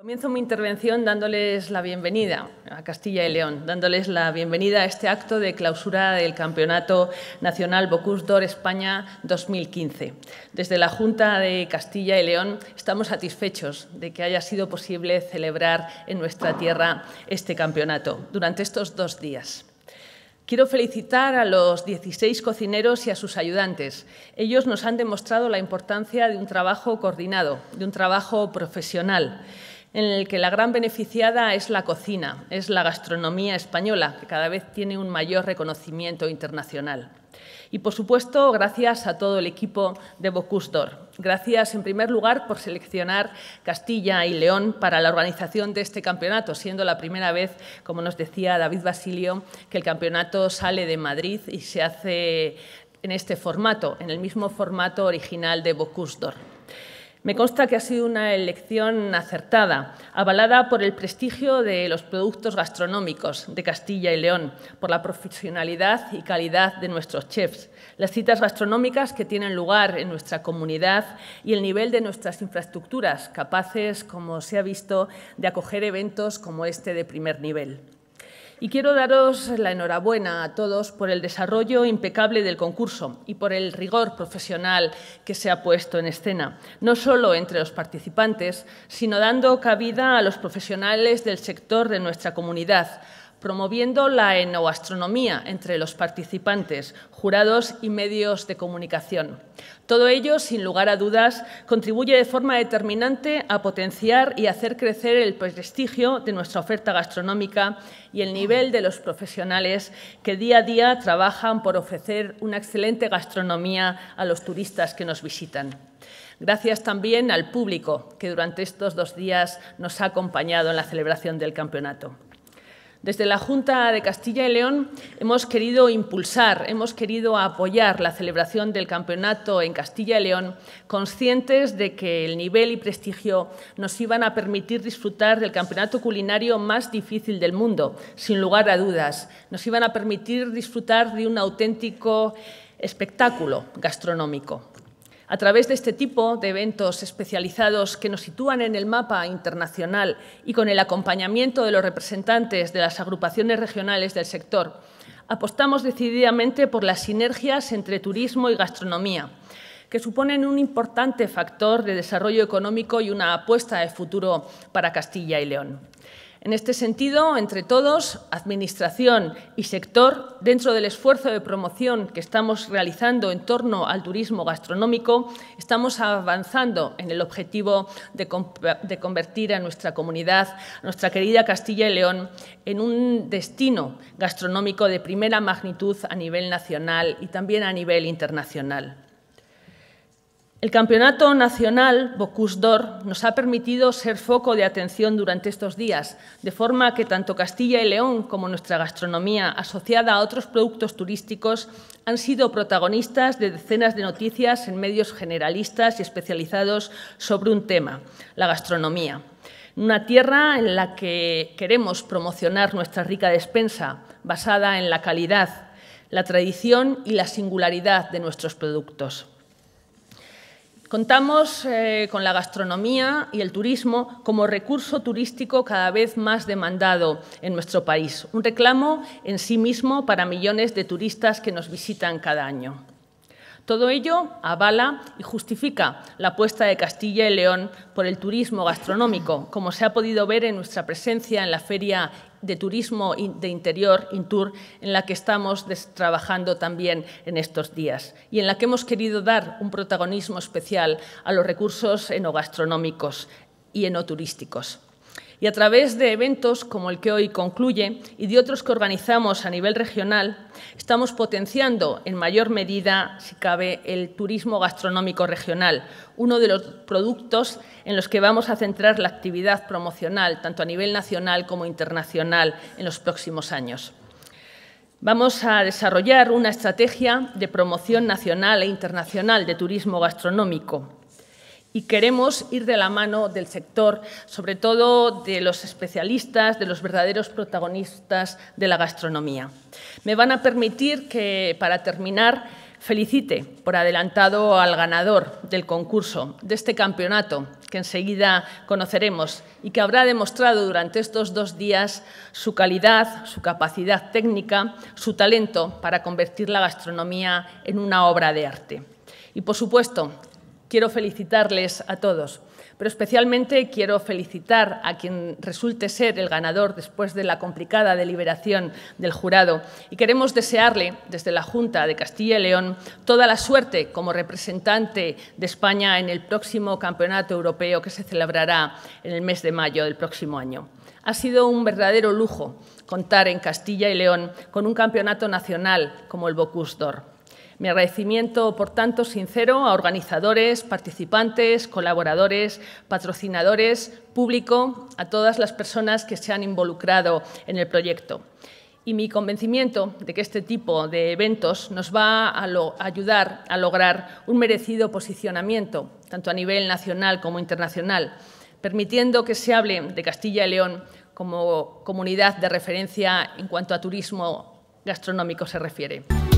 Comienzo mi intervención dándoles la bienvenida a Castilla y León, dándoles la bienvenida a este acto de clausura del Campeonato Nacional Bocus d'Or España 2015. Desde la Junta de Castilla y León estamos satisfechos de que haya sido posible celebrar en nuestra tierra este campeonato durante estos dos días. Quiero felicitar a los 16 cocineros y a sus ayudantes. Ellos nos han demostrado la importancia de un trabajo coordinado, de un trabajo profesional en el que la gran beneficiada es la cocina, es la gastronomía española, que cada vez tiene un mayor reconocimiento internacional. Y, por supuesto, gracias a todo el equipo de Bocuse d'Or. Gracias, en primer lugar, por seleccionar Castilla y León para la organización de este campeonato, siendo la primera vez, como nos decía David Basilio, que el campeonato sale de Madrid y se hace en este formato, en el mismo formato original de Bocuse d'Or. Me consta que ha sido una elección acertada, avalada por el prestigio de los productos gastronómicos de Castilla y León, por la profesionalidad y calidad de nuestros chefs, las citas gastronómicas que tienen lugar en nuestra comunidad y el nivel de nuestras infraestructuras, capaces, como se ha visto, de acoger eventos como este de primer nivel y quiero daros la enhorabuena a todos por el desarrollo impecable del concurso y por el rigor profesional que se ha puesto en escena, no solo entre los participantes, sino dando cabida a los profesionales del sector de nuestra comunidad, promoviendo la enoastronomía entre los participantes, jurados y medios de comunicación. Todo ello, sin lugar a dudas, contribuye de forma determinante a potenciar y hacer crecer el prestigio de nuestra oferta gastronómica y el nivel de los profesionales que día a día trabajan por ofrecer una excelente gastronomía a los turistas que nos visitan. Gracias también al público que durante estos dos días nos ha acompañado en la celebración del campeonato. Desde la Junta de Castilla y León hemos querido impulsar, hemos querido apoyar la celebración del campeonato en Castilla y León, conscientes de que el nivel y prestigio nos iban a permitir disfrutar del campeonato culinario más difícil del mundo, sin lugar a dudas. Nos iban a permitir disfrutar de un auténtico espectáculo gastronómico. A través de este tipo de eventos especializados que nos sitúan en el mapa internacional y con el acompañamiento de los representantes de las agrupaciones regionales del sector, apostamos decididamente por las sinergias entre turismo y gastronomía, que suponen un importante factor de desarrollo económico y una apuesta de futuro para Castilla y León. En este sentido, entre todos, Administración y sector, dentro del esfuerzo de promoción que estamos realizando en torno al turismo gastronómico, estamos avanzando en el objetivo de, convertir a nuestra comunidad, nuestra querida Castilla y León, en un destino gastronómico de primera magnitud a nivel nacional y también a nivel internacional. El Campeonato Nacional Bocuse d'Or nos ha permitido ser foco de atención durante estos días, de forma que tanto Castilla y León como nuestra gastronomía asociada a otros productos turísticos han sido protagonistas de decenas de noticias en medios generalistas y especializados sobre un tema, la gastronomía. Una tierra en la que queremos promocionar nuestra rica despensa, basada en la calidad, la tradición y la singularidad de nuestros productos. Contamos eh, con la gastronomía y el turismo como recurso turístico cada vez más demandado en nuestro país, un reclamo en sí mismo para millones de turistas que nos visitan cada año. Todo ello avala y justifica la apuesta de Castilla y León por el turismo gastronómico, como se ha podido ver en nuestra presencia en la Feria de turismo de interior, Intur, en la que estamos trabajando también en estos días y en la que hemos querido dar un protagonismo especial a los recursos enogastronómicos y enoturísticos. Y a través de eventos como el que hoy concluye y de otros que organizamos a nivel regional, estamos potenciando en mayor medida, si cabe, el turismo gastronómico regional, uno de los productos en los que vamos a centrar la actividad promocional, tanto a nivel nacional como internacional, en los próximos años. Vamos a desarrollar una estrategia de promoción nacional e internacional de turismo gastronómico y queremos ir de la mano del sector, sobre todo de los especialistas, de los verdaderos protagonistas de la gastronomía. Me van a permitir que, para terminar, felicite por adelantado al ganador del concurso, de este campeonato que enseguida conoceremos y que habrá demostrado durante estos dos días su calidad, su capacidad técnica, su talento para convertir la gastronomía en una obra de arte. Y, por supuesto, Quiero felicitarles a todos, pero especialmente quiero felicitar a quien resulte ser el ganador después de la complicada deliberación del jurado y queremos desearle desde la Junta de Castilla y León toda la suerte como representante de España en el próximo Campeonato Europeo que se celebrará en el mes de mayo del próximo año. Ha sido un verdadero lujo contar en Castilla y León con un campeonato nacional como el Bocuse d'Or. Mi agradecimiento, por tanto, sincero a organizadores, participantes, colaboradores, patrocinadores, público, a todas las personas que se han involucrado en el proyecto. Y mi convencimiento de que este tipo de eventos nos va a ayudar a lograr un merecido posicionamiento, tanto a nivel nacional como internacional, permitiendo que se hable de Castilla y León como comunidad de referencia en cuanto a turismo gastronómico se refiere.